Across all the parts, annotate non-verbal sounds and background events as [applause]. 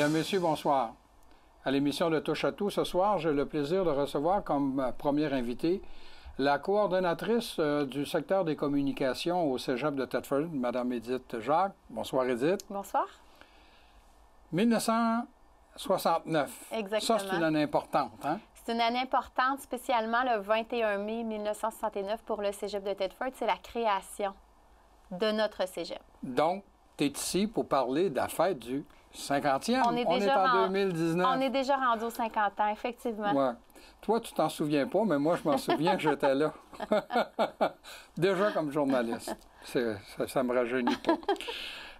Mesdames, Messieurs, bonsoir. À l'émission de Touche à tout ce soir, j'ai le plaisir de recevoir comme euh, première invitée la coordonnatrice euh, du secteur des communications au Cégep de Thetford, Mme Edith Jacques. Bonsoir, Edith. Bonsoir. 1969. Exactement. Ça, c'est une année importante. Hein? C'est une année importante, spécialement le 21 mai 1969 pour le Cégep de Thetford. C'est la création de notre Cégep. Donc, tu es ici pour parler de la fête du 50e? On est, déjà en 2019. On est déjà rendu aux 50 ans, effectivement. Toi, tu t'en souviens pas, mais moi, je m'en souviens que j'étais là. [laughs] déjà comme journaliste. Ça me rajeunit pas.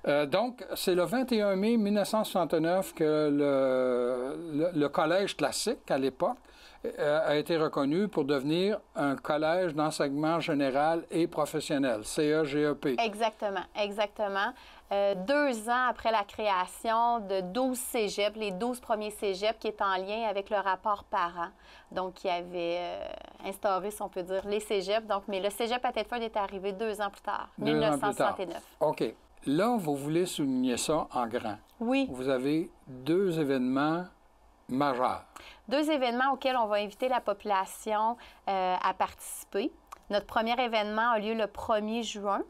Euh, donc, c'est le 21 mai 1969 que le, le, collège classique, à l'époque, euh, a été reconnu pour devenir un collège d'enseignement général et professionnel, CEGEP. Exactement, exactement. Euh, deux ans après la création de 12 cégeps, les 12 premiers cégeps qui est en lien avec le rapport parent, donc qui avait euh, instauré, si on peut dire, les cégeps. Donc, mais le cégep à Tedford est arrivé deux ans plus tard, deux 1969. OK. Là, vous voulez souligner ça en grand. Oui. Vous avez deux événements majeurs. Deux événements auxquels on va inviter la population euh, à participer. Notre premier événement a lieu le 1er juin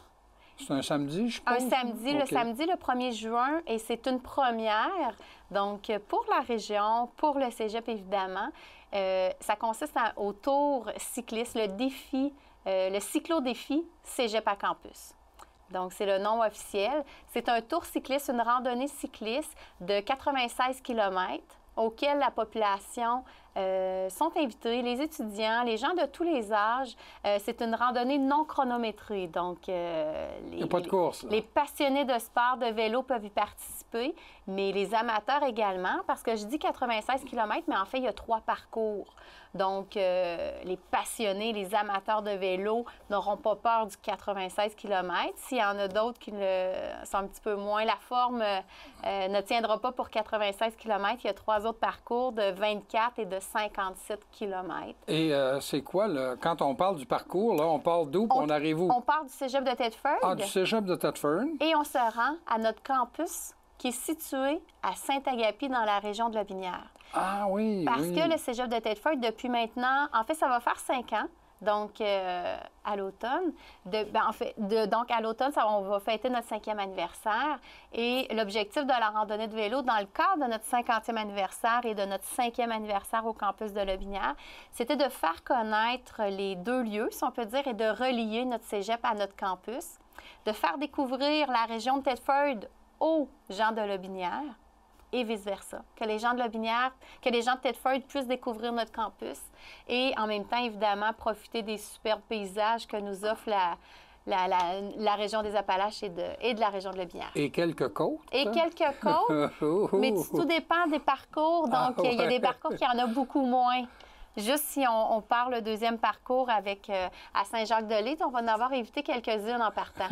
c'est un samedi, je pense. Un samedi, le samedi, le 1er juin, et c'est une première. Donc, pour la région, pour le cégep, évidemment, euh, ça consiste au tour cycliste, le défi, euh, le cyclo-défi cégep à campus. Donc, c'est le nom officiel. C'est un tour cycliste, une randonnée cycliste de 96 km auquel la population euh, sont invités, les étudiants, les gens de tous les âges. Euh, c'est une randonnée non chronométrée, donc euh, les, de les, passionnés de sport, de vélo peuvent y participer, mais les amateurs également, parce que je dis 96 km, mais en fait, il y a trois parcours. Donc, les passionnés, les amateurs de vélo n'auront pas peur du 96 km. S'il y en a d'autres qui le sont un petit peu moins, la forme ne tiendra pas pour 96 km. Il y a trois autres parcours de 24 et de 57 km. Et euh, c'est quoi, le... quand on parle du parcours, là, on parle d'où on, on, arrive où? On part du cégep de Tedford. Ah, du cégep de Tedford. Et on se rend à notre campus qui est situé à Saint-Agapi dans la région de la Binière. Ah oui. Parce que le cégep de Tedford, depuis maintenant, en fait, ça va faire cinq ans. Euh, ben, donc, à l'automne. en fait, donc, à l'automne, on va fêter notre cinquième anniversaire. Et l'objectif de la randonnée de vélo, dans le cadre de notre cinquantième anniversaire et de notre cinquième anniversaire au campus de Lobinière, c'était de faire connaître les deux lieux, si on peut dire, et de relier notre cégep à notre campus, de faire découvrir la région de Tedford aux gens de Lobinière et vice-versa. Que les gens de la Binière, que les gens de Tedford puissent découvrir notre campus et en même temps, évidemment, profiter des superbes paysages que nous offre la, la, région des Appalaches et de, et de la région de la Binière. Et quelques côtes. Et hein? quelques [laughs] côtes. mais tout, oh! dépend des parcours. Donc, ah il y a des parcours qui en ont beaucoup moins. Juste si on, part le deuxième parcours avec euh, à saint jacques de lys on va en avoir évité quelques-unes en partant.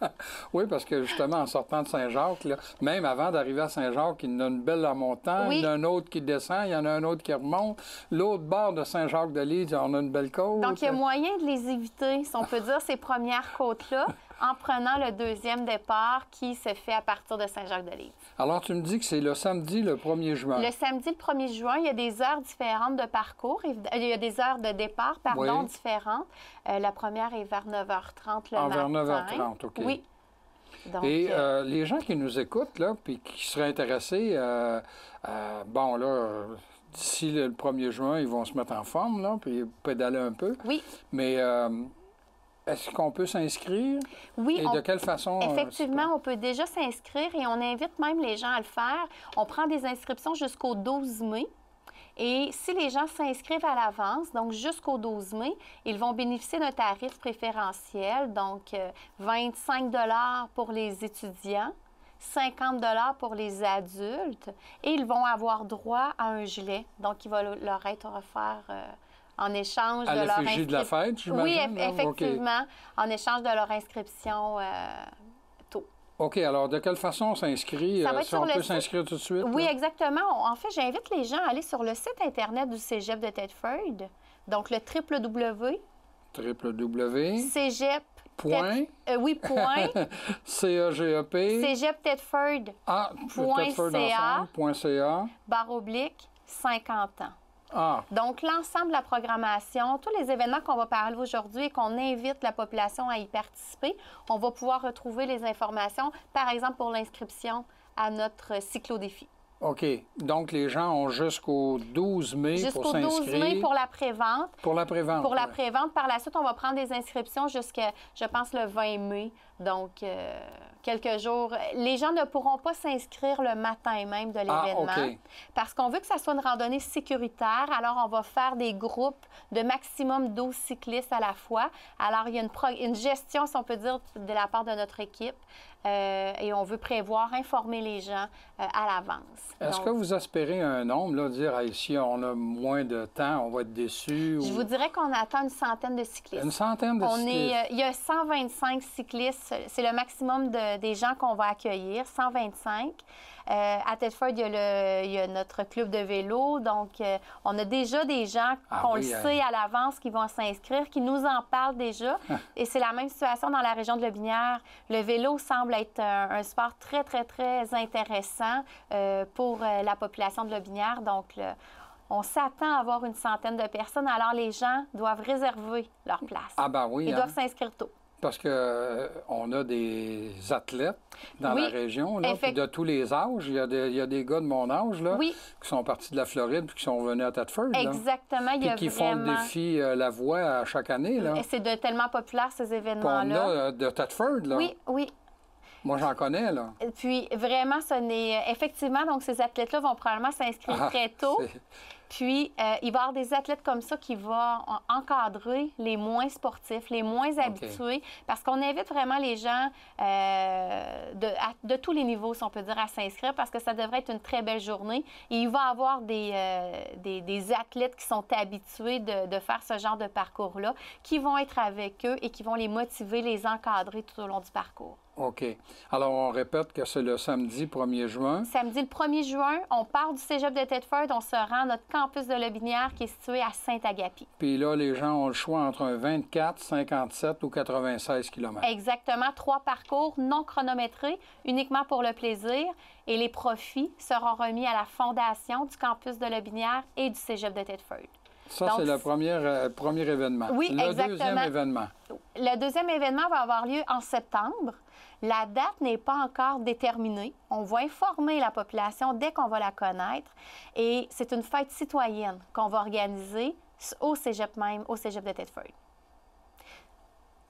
[laughs] oui, parce que justement, en sortant de Saint-Jacques, même avant d'arriver à Saint-Jacques, il y en a une belle en montant, il y en a un autre qui descend, il y en a un autre qui remonte. L'autre bord de Saint-Jacques-de-Lide, on a une belle côte. Donc, il y a moyen de les éviter, si on peut dire, ces premières côtes-là en prenant le deuxième départ qui se fait à partir de saint jacques de lille Alors, tu me dis que c'est le samedi, le 1er juin. Le samedi, le 1er juin, il y a des heures différentes de parcours. Euh, il y a des heures de départ, pardon, différentes. Euh, la première est vers 9h30 le ah, matin. Vers 9h30, OK. Oui. Et euh, les gens qui nous écoutent, là, puis qui seraient intéressés, bon, là d'ici le 1er juin, ils vont se mettre en forme, là, puis pédaler un peu. Oui. Mais est-ce qu'on peut s'inscrire? Oui. Et de quelle façon? Euh, Effectivement, on peut déjà s'inscrire et on invite même les gens à le faire. On prend des inscriptions jusqu'au 12 mai. Et si les gens s'inscrivent à l'avance, donc jusqu'au 12 mai, ils vont bénéficier d'un tarif préférentiel, donc 25 euh, pour les étudiants, 50 pour les adultes, et ils vont avoir droit à un gilet, donc il va leur être offert. Euh, en échange de leur inscription. la Oui, effectivement, en échange de leur inscription euh, tôt. OK, alors de quelle façon on s'inscrit? Euh, si on peut s'inscrire tout de suite? Oui, exactement. En fait, j'invite les gens à aller sur le site Internet du Cégep de Tedford, donc le www. Cégep Point. Euh, oui, point. c g Cégep Ah, Barre oblique, 50 ans. Ah. Donc, l'ensemble de la programmation, tous les événements qu'on va parler aujourd'hui et qu'on invite la population à y participer, on va pouvoir retrouver les informations, par exemple pour l'inscription à notre cyclo-défi. OK. Donc, les gens ont jusqu'au 12 mai pour s'inscrire. Jusqu'au 12 mai pour la prévente. Pour la prévente. Pour la prévente. Par la suite, on va prendre des inscriptions jusqu'à, je pense, le 20 mai donc, euh, quelques jours. Les gens ne pourront pas s'inscrire le matin même de ah, l'événement parce qu'on veut que ça soit une randonnée sécuritaire. Alors, on va faire des groupes de maximum 12 cyclistes à la fois. Alors, il y a une, gestion, si on peut dire, de la part de notre équipe euh, et on veut prévoir, informer les gens euh, à l'avance. Est-ce que vous espérez un nombre, là, dire si on a moins de temps, on va être déçu? Je vous dirais qu'on attend une centaine de cyclistes. Une centaine de cyclistes. il y a 125 cyclistes c'est le maximum des gens qu'on va accueillir, 125. Euh, à Tedford, il y, a notre club de vélo. Donc, euh, on a déjà des gens ah qu'on le hein. sait à l'avance qui vont s'inscrire, qui nous en parlent déjà. [laughs] Et c'est la même situation dans la région de Lebinière. Le vélo semble être un, sport très, très, très intéressant euh, pour la population de Lobinière. Donc, on s'attend à avoir une centaine de personnes, alors les gens doivent réserver leur place. Ah ben oui. Ils hein. doivent s'inscrire tôt. Parce qu'on euh, a des athlètes dans la région, de tous les âges. Il y, a des, gars de mon âge qui sont partis de la Floride et qui sont venus à Tatford. Exactement. qui font le défi euh, La Voix à chaque année. C'est tellement populaire, ces événements-là. On euh, de Tatford Là. Oui, oui. Moi, j'en connais, là. Puis, vraiment, ce n'est. Effectivement, donc, ces athlètes-là vont probablement s'inscrire ah, très tôt. Puis, euh, il va y avoir des athlètes comme ça qui vont encadrer les moins sportifs, les moins habitués, parce qu'on invite vraiment les gens euh, de, tous les niveaux, si on peut dire, à s'inscrire, parce que ça devrait être une très belle journée. Et il va y avoir des, euh, athlètes qui sont habitués de faire ce genre de parcours-là, qui vont être avec eux et qui vont les motiver, les encadrer tout au long du parcours. OK. Alors, on répète que c'est le samedi 1er juin. Samedi le 1er juin, on part du cégep de Tedford, on se rend à notre campus de Lobinière qui est situé à Saint-Agapi. Puis là, les gens ont le choix entre un 24, 57 ou 96 km. Exactement. Trois parcours non chronométrés, uniquement pour le plaisir. Et les profits seront remis à la fondation du campus de Lobinière et du cégep de Tedford. Ça, c'est le premier, euh, premier événement. Oui, le exactement. deuxième événement. Le deuxième événement va avoir lieu en septembre. La date n'est pas encore déterminée. On va informer la population dès qu'on va la connaître. Et c'est une fête citoyenne qu'on va organiser au cégep même, au cégep de Têtefeuille.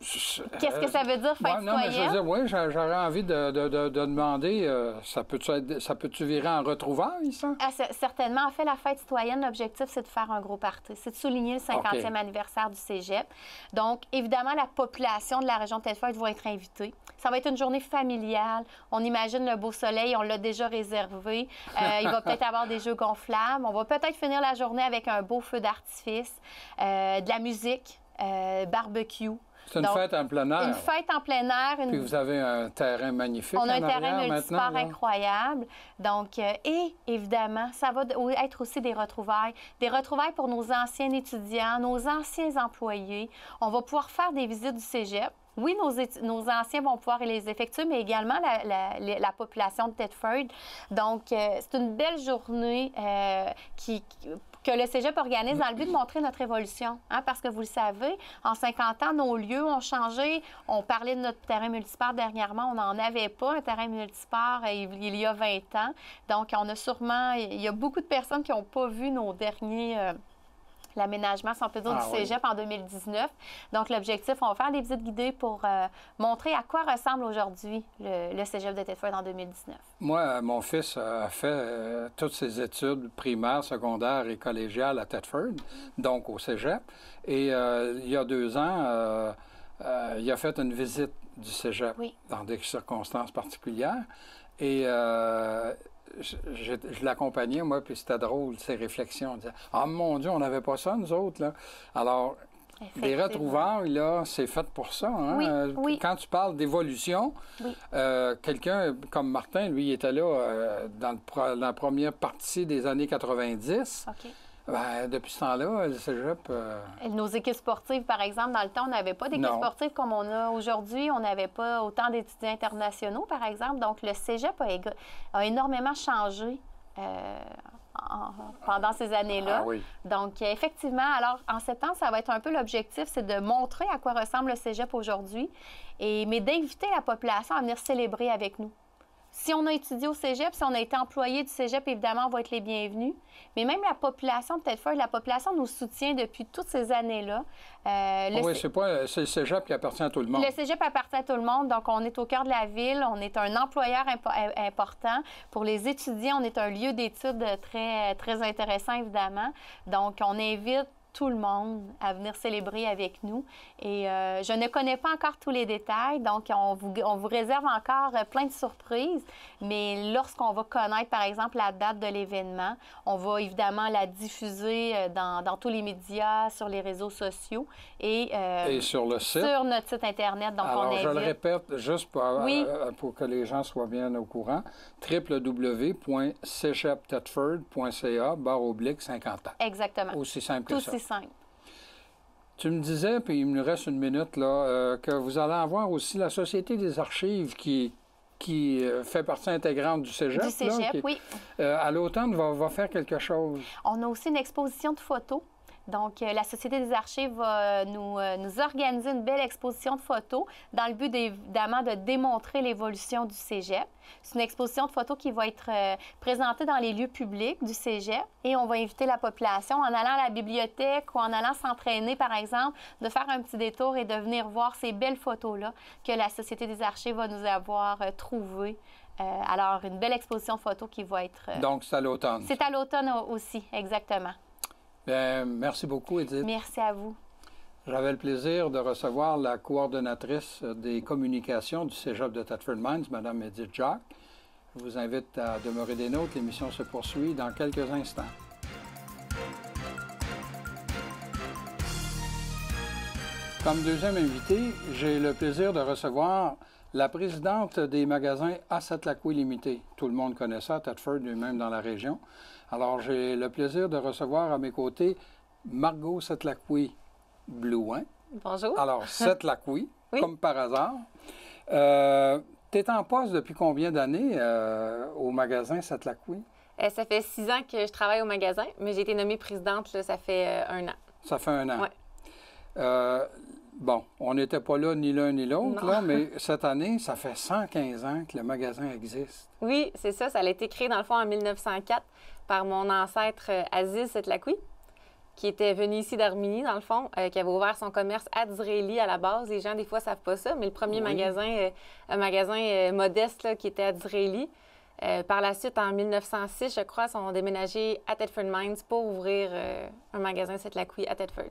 Qu'est-ce que ça veut dire, fête citoyenne? non, mais je veux dire, oui, j'aurais envie de, demander, euh, ça peut-tu ça peut-tu virer en retrouvailles, ça? Ah, certainement. En fait, la fête citoyenne, l'objectif, c'est de faire un gros parti. C'est de souligner le 50e anniversaire du cégep. Donc, évidemment, la population de la région de Telford va être invitée. Ça va être une journée familiale. On imagine le beau soleil, on l'a déjà réservé. Euh, il va [laughs] peut-être avoir des jeux gonflables. On va peut-être finir la journée avec un beau feu d'artifice, euh, de la musique, euh, barbecue. C'est une fête en plein air. Une fête en plein air. Puis vous avez un terrain magnifique. On a un terrain multisport incroyable. Donc, et évidemment, ça va être aussi des retrouvailles. Des retrouvailles pour nos anciens étudiants, nos anciens employés. On va pouvoir faire des visites du cégep oui, nos, nos anciens vont pouvoir les effectuer, mais également la, population de Tedford. Donc, euh, c'est une belle journée euh, qui, que le cégep organise dans le but de montrer notre évolution. Hein, parce que vous le savez, en 50 ans, nos lieux ont changé. On parlait de notre terrain multisport dernièrement. On n'en avait pas un terrain multisport euh, il y a 20 ans. Donc, on a sûrement, il y a beaucoup de personnes qui n'ont pas vu nos derniers l'aménagement, si on dire, du ah cégep en 2019. Donc, l'objectif, on va faire des visites guidées pour euh, montrer à quoi ressemble aujourd'hui le, cégep de Thetford en 2019. Moi, euh, mon fils a fait euh, toutes ses études primaires, secondaires et collégiales à Thetford, donc au cégep. Et il y a deux ans, il a fait une visite du cégep dans des circonstances particulières. Et je, l'accompagnais, moi, puis c'était drôle, ces réflexions. Ah mon Dieu, on n'avait pas ça, nous autres, Alors, les retrouvailles, là, c'est fait pour ça. Hein. Euh, quand tu parles d'évolution, euh, quelqu'un comme Martin, lui, il était là euh, dans, la première partie des années 90. Bien, depuis ce temps-là, le cégep. Euh, nos équipes sportives, par exemple, dans le temps, on n'avait pas d'équipes sportives comme on a aujourd'hui. On n'avait pas autant d'étudiants internationaux, par exemple. Donc, le cégep a, énormément changé. Euh, pendant ces années-là. Ah Donc, effectivement, alors, en septembre, ça va être un peu l'objectif, c'est de montrer à quoi ressemble le cégep aujourd'hui, et, mais d'inviter la population à venir célébrer avec nous. Si on a étudié au cégep, si on a été employé du cégep, évidemment, on va être les bienvenus. Mais même la population, peut-être la population nous soutient depuis toutes ces années-là. Euh, ah oui, c'est pas euh, c'est le cégep qui appartient à tout le monde. Le cégep appartient à tout le monde. Donc, on est au cœur de la ville, on est un employeur important. Pour les étudiants, on est un lieu d'études très, très intéressant, évidemment. Donc, on invite tout le monde à venir célébrer avec nous. Et euh, je ne connais pas encore tous les détails, donc on vous, on vous réserve encore euh, plein de surprises. Mais lorsqu'on va connaître, par exemple, la date de l'événement, on va évidemment la diffuser euh, dans, dans, tous les médias, sur les réseaux sociaux et, et sur le site. Sur notre site Internet. Donc Alors, je le répète juste pour, pour, que les gens soient bien au courant www.secheptetford.ca barre 50 ans. Exactement. Aussi simple que ça. Tu me disais, puis il me reste une minute, là, euh, que vous allez avoir aussi la Société des archives qui, qui euh, fait partie intégrante du cégep. Du cégep, oui. Euh, à l'automne, va, va faire quelque chose. On a aussi une exposition de photos donc, euh, la Société des archives va euh, euh, nous, organiser une belle exposition de photos dans le but évidemment de démontrer l'évolution du cégep. C'est une exposition de photos qui va être présentée dans les lieux publics du cégep et on va inviter la population en allant à la bibliothèque ou en allant s'entraîner, par exemple, de faire un petit détour et de venir voir ces belles photos-là que la Société des archives va nous avoir trouvées alors, une belle exposition photos qui va être. Donc, c'est à l'automne. C'est à l'automne aussi, exactement. Ben, merci beaucoup, Edith. Merci à vous. J'avais le plaisir de recevoir la coordonnatrice des communications du Cégep de Thetford Mines, Mme Edith Jacques. Je vous invite à demeurer des nôtres. L'émission se poursuit dans quelques instants. Comme deuxième invité, j'ai le plaisir de recevoir la présidente des magasins Sète-Lacouille Limité, tout le monde connaît ça, Thetford, lui-même dans la région. Alors, j'ai le plaisir de recevoir à mes côtés Margot Setlacoui Blouin. Bonjour. Alors, [laughs] Setlacoui, comme par hasard. Euh, tu es en poste depuis combien d'années euh, au magasin Setlacoui? Euh, ça fait six ans que je travaille au magasin, mais j'ai été nommée présidente, ça fait euh, un an. Ça fait un an. Oui. Bon, on n'était pas là ni l'un ni l'autre, mais [laughs] cette année, ça fait 115 ans que le magasin existe. Oui, c'est ça. Ça a été créé, dans le fond, en 1904 par mon ancêtre euh, Aziz Setlakoui, qui était venu ici d'Arménie, dans le fond, euh, qui avait ouvert son commerce à Dzreli à la base. Les gens, des fois, savent pas ça, mais le premier magasin, euh, un magasin modeste qui était à Dzreli. par la suite, en 1906, je crois, ils ont déménagé à Tedford Mines pour ouvrir un magasin Setlakoui à Tedford.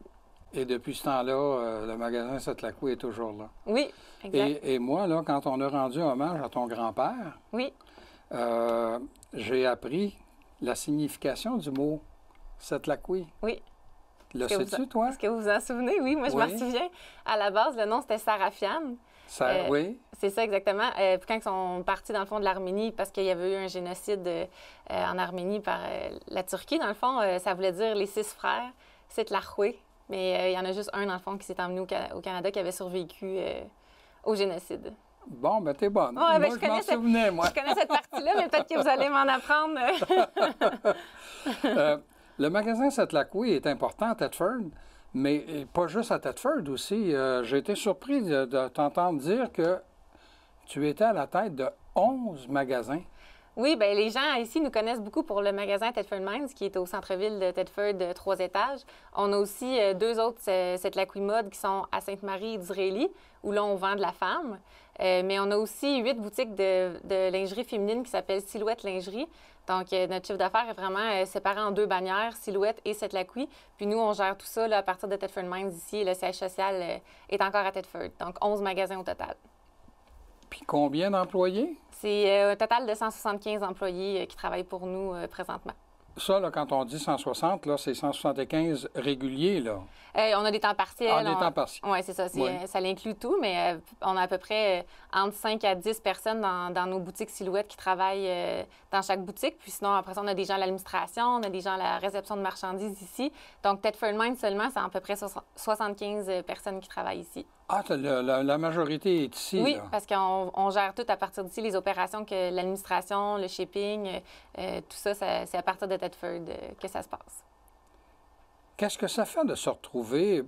Et depuis ce temps-là, euh, le magasin Satlacou est toujours là. Oui, exact. Et, moi, là, quand on a rendu hommage à ton grand-père, euh, j'ai appris la signification du mot Satlakoui. Oui. Le sais-tu, toi? Est-ce que vous vous en souvenez? Oui, moi, je m'en souviens. À la base, le nom, c'était Sarafian. Euh, oui. C'est ça, exactement. puis quand ils sont partis, dans le fond, de l'Arménie, parce qu'il y avait eu un génocide en Arménie par la Turquie, dans le fond, ça voulait dire les six frères, c'est mais euh, il y en a juste un, dans le fond, qui s'est emmené au, Canada, qui avait survécu euh, au génocide. Bon, ben t'es bonne. Ben, moi, je, souvenais, moi. Je connais cette partie-là, mais peut-être que vous allez m'en apprendre. [laughs] Euh, le magasin Sainte-Lacouille est important à Thetford, mais pas juste à Thetford aussi. J'ai été surpris de t'entendre dire que tu étais à la tête de 11 magasins. Oui, bien, les gens ici nous connaissent beaucoup pour le magasin Tedford Minds qui est au centre-ville de Tedford, euh, trois étages. On a aussi euh, deux autres euh, cette Mode qui sont à Sainte-Marie d'Israélie, où l'on on vend de la femme. Euh, mais on a aussi huit boutiques de, lingerie féminine qui s'appellent Silhouette Lingerie. Donc, notre chiffre d'affaires est vraiment séparé en deux bannières, Silhouette et Cette Puis nous, on gère tout ça à partir de Tedford Minds ici. Et le siège social est encore à Tedford. Donc, 11 magasins au total. Puis combien d'employés? C'est euh, un total de 175 employés euh, qui travaillent pour nous euh, présentement. Ça, quand on dit 160, là, c'est 175 réguliers, là. on a des temps partiels. Ah, des temps partiels. Oui, c'est ça. Ça l'inclut tout, mais on a à peu près entre 5 à 10 personnes dans, nos boutiques silhouettes qui travaillent dans chaque boutique. Puis sinon, après ça, on a des gens à l'administration, on a des gens à la réception de marchandises ici. Donc, Ted Mind seulement, c'est à peu près 75 personnes qui travaillent ici. Ah, la, majorité est ici. Oui, parce qu'on gère tout à partir d'ici, les opérations que l'administration, le shipping, euh, euh, tout ça, c'est à partir de Tedford euh, que ça se passe. Qu'est-ce que ça fait de se retrouver,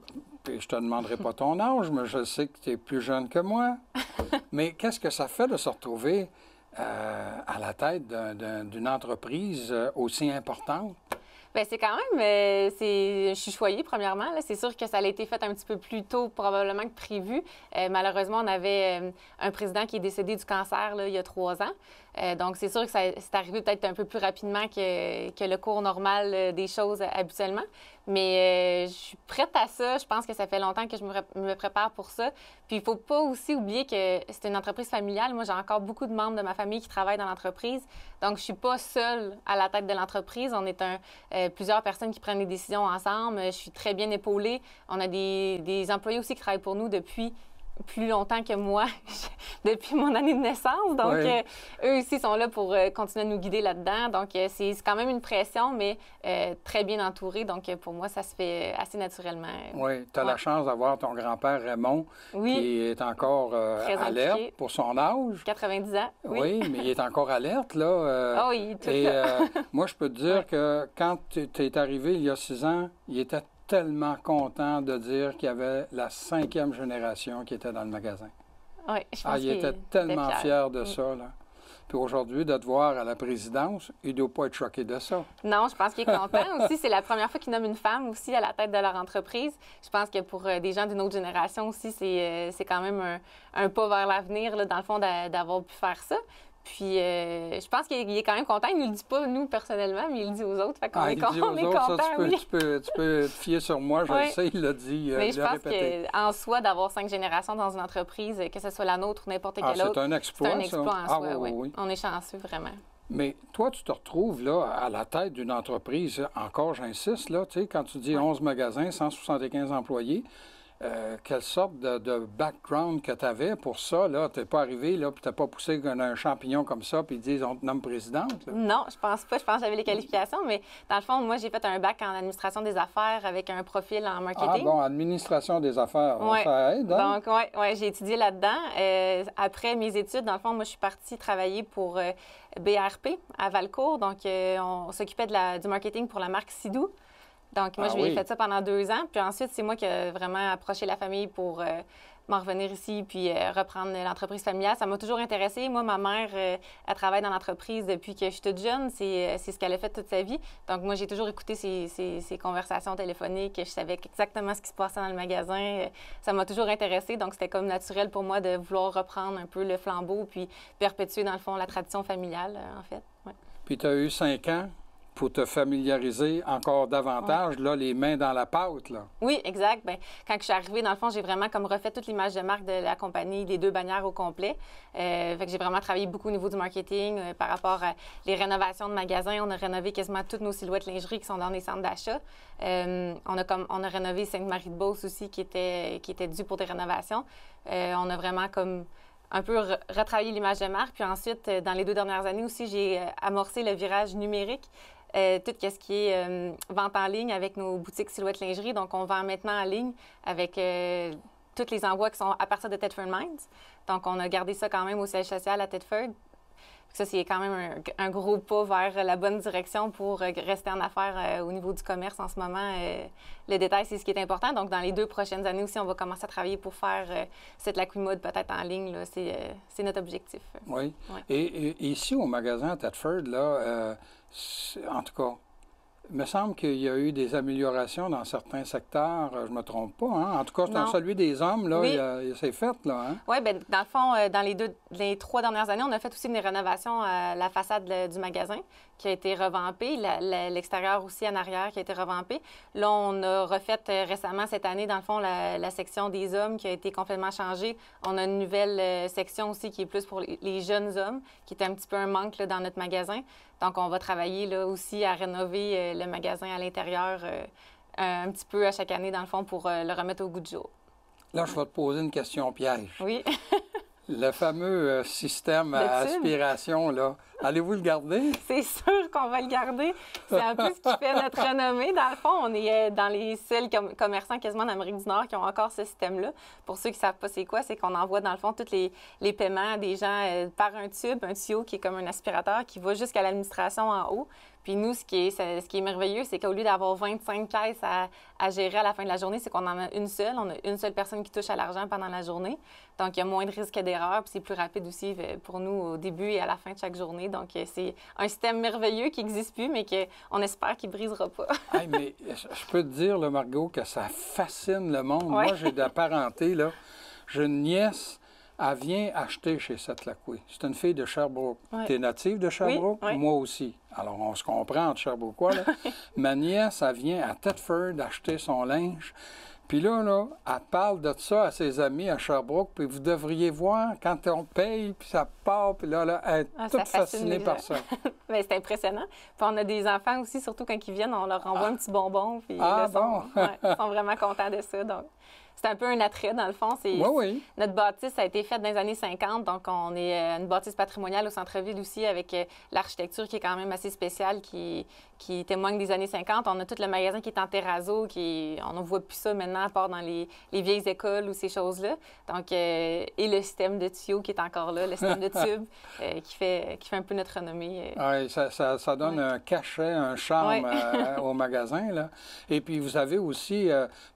et je te demanderai pas ton [laughs] âge, mais je sais que tu es plus jeune que moi, [laughs] mais qu'est-ce que ça fait de se retrouver à la tête d'une entreprise aussi importante? Bien, c'est quand même. Euh, c'est, je suis choyée, premièrement. C'est sûr que ça a été fait un petit peu plus tôt, probablement, que prévu. Euh, malheureusement, on avait euh, un président qui est décédé du cancer là, il y a trois ans. donc, c'est sûr que c'est arrivé peut-être un peu plus rapidement que, que le cours normal des choses habituellement. Mais euh, je suis prête à ça. Je pense que ça fait longtemps que je me, prépare pour ça. Puis il faut pas aussi oublier que c'est une entreprise familiale. Moi, j'ai encore beaucoup de membres de ma famille qui travaillent dans l'entreprise. Donc, je suis pas seule à la tête de l'entreprise. On est euh, plusieurs personnes qui prennent des décisions ensemble. Je suis très bien épaulée. On a des employés aussi qui travaillent pour nous depuis plus longtemps que moi [laughs] depuis mon année de naissance. Donc, euh, eux aussi sont là pour euh, continuer à nous guider là-dedans. Donc, euh, c'est quand même une pression, mais très bien entouré. Donc, pour moi, ça se fait assez naturellement. Oui, tu as la chance d'avoir ton grand-père Raymond oui. qui est encore alerte pour son âge. 90 ans. Oui, mais il est encore alerte, là. [laughs] Ah oui, tout Et moi, je peux te dire [laughs] que quand tu es arrivé il y a six ans, il était tellement content de dire qu'il y avait la cinquième génération qui était dans le magasin. Oui, je ah, pense ah, il était tellement fier. de mm. ça. Là. Puis aujourd'hui, de te voir à la présidence, il ne doit pas être choqué de ça. Non, je pense qu'il est content [laughs] aussi. C'est la première fois qu'il nomme une femme aussi à la tête de leur entreprise. Je pense que pour euh, des gens d'une autre génération aussi, euh, c'est quand même un, un pas vers l'avenir, dans le fond, d'avoir pu faire ça. Puis euh, je pense qu'il est quand même content. Il ne le dit pas, nous, personnellement, mais il le dit aux autres. Fait qu'on tu, peux, fier sur moi, je le sais, il l'a dit. Euh, mais je pense qu'en soi, d'avoir cinq générations dans une entreprise, que ce soit la nôtre ou n'importe ah, quelle autre, c'est un exploit. un exploit en ah, soi, On est chanceux, vraiment. Mais toi, tu te retrouves là, à la tête d'une entreprise, encore j'insiste, là, quand tu dis 11 magasins, 175 employés. Euh, quelle sorte de, background que tu avais pour ça. Tu n'es pas arrivé, là, tu n'as pas poussé un champignon comme ça, puis ils disent on te nomme présidente. Non, je pense pas. Je pense que j'avais les qualifications, mais dans le fond, moi, j'ai fait un bac en administration des affaires avec un profil en ah, marketing. Ah, bon, administration des affaires, ça aide. Hein? Donc, oui, ouais, j'ai étudié là-dedans. Euh, après mes études, dans le fond, moi, je suis partie travailler pour euh, BRP à Valcourt. Donc, on s'occupait du marketing pour la marque Sidou. Donc, moi, ah je lui ai fait ça pendant deux ans. Puis ensuite, c'est moi qui ai vraiment approché la famille pour euh, m'en revenir ici puis euh, reprendre l'entreprise familiale. Ça m'a toujours intéressée. Moi, ma mère, euh, elle travaille dans l'entreprise depuis que je suis toute jeune. C'est ce qu'elle a fait toute sa vie. Donc, moi, j'ai toujours écouté ses, conversations téléphoniques. Je savais exactement ce qui se passait dans le magasin. Ça m'a toujours intéressée. Donc, c'était comme naturel pour moi de vouloir reprendre un peu le flambeau puis perpétuer, dans le fond, la tradition familiale, en fait. Puis, tu as eu cinq ans pour te familiariser encore davantage, là, les mains dans la pâte. Là. Oui, exact. Bien, quand je suis arrivée, dans le fond, j'ai vraiment comme refait toute l'image de marque de la compagnie, des deux bannières au complet. Euh, fait que j'ai vraiment travaillé beaucoup au niveau du marketing euh, par rapport à les rénovations de magasins. On a rénové quasiment toutes nos silhouettes lingerie qui sont dans les centres d'achat. Euh, on a comme on a rénové Sainte-Marie-de-Beauce aussi qui était qui était dû pour des rénovations. on a vraiment comme un peu retravaillé l'image de marque. Puis ensuite, dans les deux dernières années aussi, j'ai amorcé le virage numérique. Euh, tout ce qui est euh, vente en ligne avec nos boutiques Silhouette Lingerie. Donc, on vend maintenant en ligne avec toutes euh, tous les envois qui sont à partir de Tedford Minds Donc, on a gardé ça quand même au siège social à Tedford. Ça, c'est quand même un, gros pas vers la bonne direction pour rester en affaires au niveau du commerce en ce moment. le détail, c'est ce qui est important. Donc, dans les deux prochaines années aussi, on va commencer à travailler pour faire cette Lacuimode peut-être en ligne. C'est notre objectif. Oui. Et, ici, au magasin à Tedford, là, en tout cas, il me semble qu'il y a eu des améliorations dans certains secteurs, euh, je me trompe pas. Hein? En tout cas, dans celui des hommes, là, il, s'est fait. Hein. Oui, bien, dans le fond, euh, dans les, deux, les trois dernières années, on a fait aussi des rénovations à euh, la façade du magasin qui a été revampé, l'extérieur aussi en arrière qui a été revampé. Là, on a refait euh, récemment cette année, dans le fond, la, section des hommes qui a été complètement changée. On a une nouvelle euh, section aussi qui est plus pour les jeunes hommes, qui est un petit peu un manque dans notre magasin. Donc, on va travailler là aussi à rénover euh, le magasin à l'intérieur un petit peu à chaque année, dans le fond, pour le remettre au goût du jour. Là, je vais te poser une question piège. Oui. [laughs] le fameux système à aspiration, là, Allez-vous le garder? [laughs] C'est sûr qu'on va le garder. C'est un peu ce qui fait notre renommée. Dans le fond, on est euh, dans les seuls commerçants quasiment d'Amérique du Nord qui ont encore ce système-là. Pour ceux qui ne savent pas c'est quoi, c'est qu'on envoie dans le fond tous les, les paiements des gens euh, par un tube, un tuyau qui est comme un aspirateur qui va jusqu'à l'administration en haut. Puis nous, ce qui est, ce qui est merveilleux, c'est qu'au lieu d'avoir 25 caisses à, à, gérer à la fin de la journée, c'est qu'on en a une seule. On a une seule personne qui touche à l'argent pendant la journée. Donc, il y a moins de risques d'erreur, puis c'est plus rapide aussi euh, pour nous au début et à la fin de chaque journée donc, euh, c'est un système merveilleux qui n'existe plus, mais qu'on espère qu'il ne brisera pas. [laughs] mais je peux te dire, Margot, que ça fascine le monde. Moi, j'ai de la parenté, J'ai une nièce, elle vient acheter chez Satlacoué. C'est une fille de Sherbrooke. Tu es native de Sherbrooke? Moi aussi. Alors, on se comprend entre Sherbrooke, quoi, là. [laughs] Ma nièce, elle vient à Thetford acheter son linge. Puis là, là, elle parle de ça à ses amis à Sherbrooke, puis vous devriez voir quand on paye, puis ça part, puis là, elle est ah, toute fascinée par ça. Mais [laughs] ben, c'est impressionnant. Puis on a des enfants aussi, surtout quand ils viennent, on leur envoie ah. un petit bonbon, puis ah, ils sont vraiment contents de ça c'est un peu un attrait, dans le fond. oui, Notre bâtisse a été faite dans les années 50, donc on est euh, une bâtisse patrimoniale au centre-ville aussi, avec euh, l'architecture qui est quand même assez spéciale, qui, qui témoigne des années 50. On a tout le magasin qui est en terrazzo, qui, on ne voit plus ça maintenant, à part dans les, vieilles écoles ou ces choses-là. Donc, euh, et le système de tuyaux qui est encore là, le système de [laughs] tubes, qui, fait, qui fait un peu notre renommée. Oui, ça, donne un cachet, un charme [laughs] au magasin. Là. Et puis, vous avez aussi,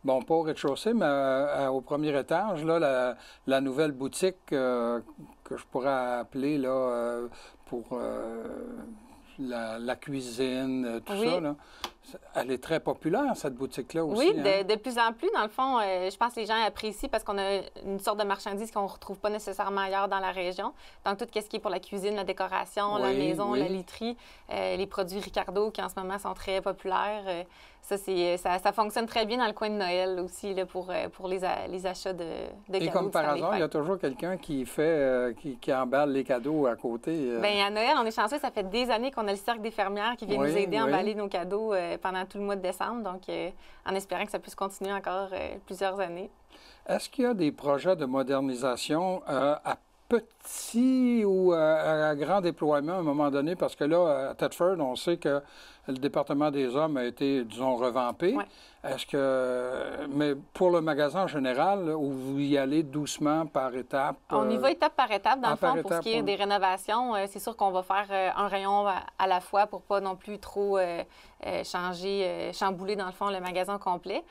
bon, pas au rez-de-chaussée, mais euh, au premier étage, là, la, nouvelle boutique euh, que je pourrais appeler là, euh, pour la, cuisine, tout ça. Là. Elle est très populaire, cette boutique-là aussi. Oui, de, hein. plus en plus. Dans le fond, euh, je pense que les gens apprécient parce qu'on a une sorte de marchandise qu'on ne retrouve pas nécessairement ailleurs dans la région. Donc, tout ce qui est pour la cuisine, la décoration, la maison, la literie, euh, les produits Ricardo qui en ce moment sont très populaires. Euh, ça, fonctionne très bien dans le coin de Noël aussi pour, pour les, achats de, cadeaux. Et comme par hasard, il y a toujours quelqu'un qui fait, qui, emballe les cadeaux à côté. Bien, à Noël, on est chanceux. Ça fait des années qu'on a le Cercle des fermières qui vient nous aider à emballer nos cadeaux euh, pendant tout le mois de décembre, donc euh, en espérant que ça puisse continuer encore euh, plusieurs années. Est-ce qu'il y a des projets de modernisation à petit si ou à, grand déploiement à un moment donné, parce que là, à Thetford, on sait que le département des hommes a été, disons, revampé. Est-ce que. Mais pour le magasin en général, où vous y allez doucement par étape? On y va euh, étape par étape. Dans le fond, pour ce qui est des rénovations, euh, c'est sûr qu'on va faire euh, un rayon à la fois pour pas non plus trop changer, chambouler, dans le fond, le magasin complet.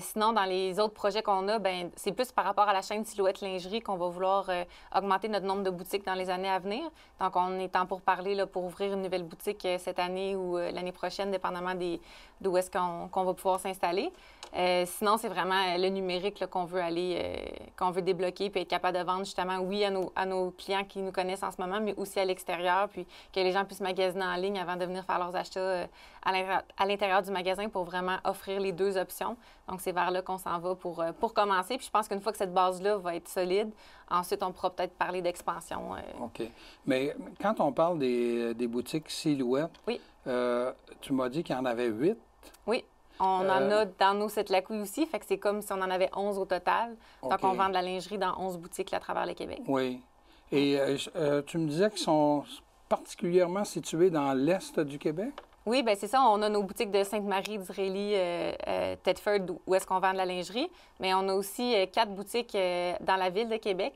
sinon, dans les autres projets qu'on a, ben, c'est plus par rapport à la chaîne silhouette lingerie qu'on va vouloir augmenter notre nombre de boutiques dans les années à venir. Donc, on est en pour parler là, pour ouvrir une nouvelle boutique euh, cette année ou euh, l'année prochaine, dépendamment d'où est-ce qu'on, qu'on va pouvoir s'installer. Euh, sinon, c'est vraiment le numérique qu'on veut aller, qu'on veut débloquer puis être capable de vendre justement, oui, à nos, à nos clients qui nous connaissent en ce moment, mais aussi à l'extérieur, puis que les gens puissent magasiner en ligne avant de venir faire leurs achats à l'intérieur du magasin pour vraiment offrir les deux options. Donc, c'est vers là qu'on s'en va euh, pour, commencer. Puis je pense qu'une fois que cette base-là va être solide, ensuite, on pourra peut-être parler d'expansion. Euh. OK. Mais quand on parle des, boutiques silhouettes, euh, tu m'as dit qu'il y en avait huit. Oui. On en a dans nos sept lacouilles aussi, fait que c'est comme si on en avait 11 au total. Donc, on vend de la lingerie dans 11 boutiques à travers le Québec. Oui. Et tu me disais qu'ils sont particulièrement situés dans l'Est du Québec? Oui, ben c'est ça. On a nos boutiques de Sainte-Marie, d'Israëlie, euh, euh, Tedford, où est-ce qu'on vend de la lingerie. Mais on a aussi euh, quatre boutiques dans la ville de Québec.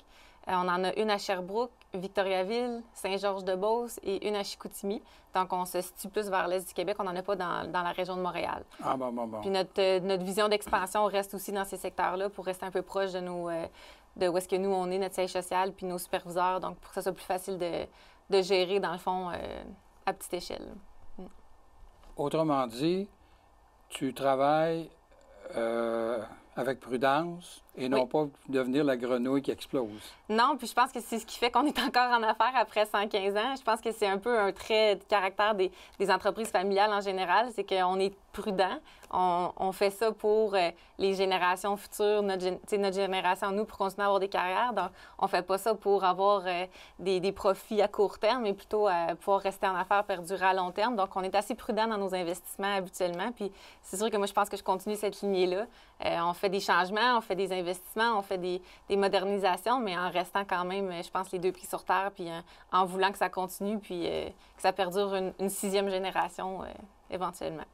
on en a une à Sherbrooke, Victoriaville, Saint-Georges-de-Beauce et une à Chicoutimi. Donc, on se situe plus vers l'est du Québec. On n'en a pas dans, la région de Montréal. Ah, bon, bon, bon. Puis notre, vision d'expansion reste aussi dans ces secteurs-là pour rester un peu proche de de où est-ce que nous, on est, notre siège social, puis nos superviseurs. Donc, pour que ça soit plus facile de, de gérer, dans le fond, à petite échelle. Autrement dit, tu travailles euh, avec prudence, et non pas devenir la grenouille qui explose. Non, puis je pense que c'est ce qui fait qu'on est encore en affaires après 115 ans. Je pense que c'est un peu un trait de caractère des, entreprises familiales en général, c'est qu'on est prudent. On, fait ça pour euh, les générations futures, notre, génération, nous, pour continuer à avoir des carrières. Donc, on fait pas ça pour avoir euh, des, profits à court terme, mais plutôt euh, pour rester en affaires, perdurer à long terme. Donc, on est assez prudent dans nos investissements habituellement. Puis, c'est sûr que moi, je pense que je continue cette lignée-là. on fait des changements, on fait des investissements on fait des, modernisations, mais en restant quand même, euh, je pense, les deux pieds sur terre, puis euh, en voulant que ça continue, puis euh, que ça perdure une, sixième génération éventuellement.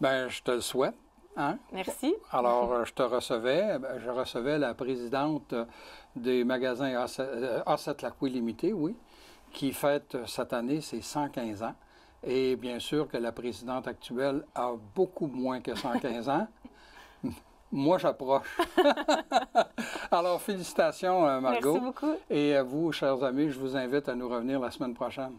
Bien, je te le souhaite. Hein. Merci. [laughs] Alors, je te recevais, ben, je recevais la présidente des magasins A7 Lacouille Limité, oui, qui fête cette année ses 115 ans. Et bien sûr que la présidente actuelle a beaucoup moins que 115 ans. [laughs] Moi, j'approche. [laughs] Alors, félicitations, euh, Margot. Merci beaucoup. Et à vous, chers amis, je vous invite à nous revenir la semaine prochaine.